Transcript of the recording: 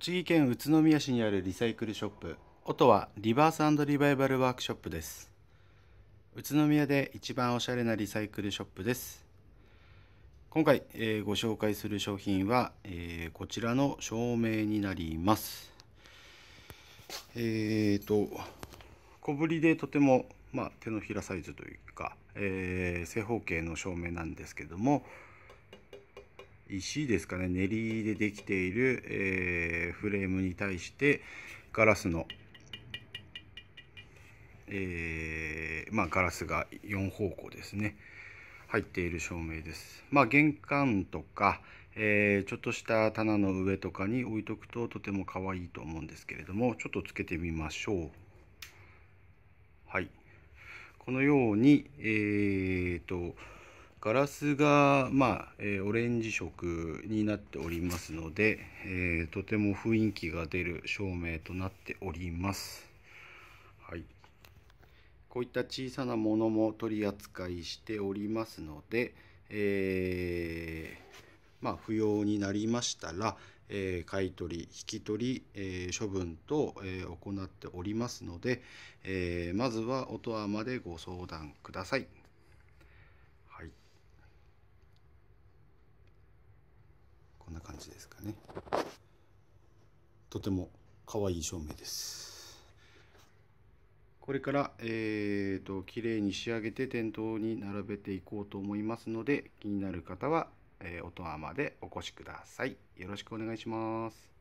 栃木県宇都宮市にあるリサイクルショップ音はリバースリバイバルワークショップです宇都宮で一番おしゃれなリサイクルショップです今回、えー、ご紹介する商品は、えー、こちらの照明になりますえーと小ぶりでとても、まあ、手のひらサイズというか、えー、正方形の照明なんですけども、石ですかね練りでできている、えー、フレームに対してガラスの、えー、まあ、ガラスが4方向ですね入っている照明です。まあ、玄関とか、えー、ちょっとした棚の上とかに置いとくととても可愛いと思うんですけれどもちょっとつけてみましょう。はい、このように、えーと、とガラスが、まあえー、オレンジ色になっておりますので、えー、とても雰囲気が出る照明となっております。はい、こういった小さなものも取り扱いしておりますので、えー、まあ、不要になりましたら、えー、買い取り引き取り、えー、処分等、え行っておりますので、えまずは音羽までご相談ください。感じですかねとても可愛い照明ですこれから、えーと、綺麗に仕上げて店頭に並べていこうと思いますので気になる方は、えー、音羽までお越しくださいよろしくお願いします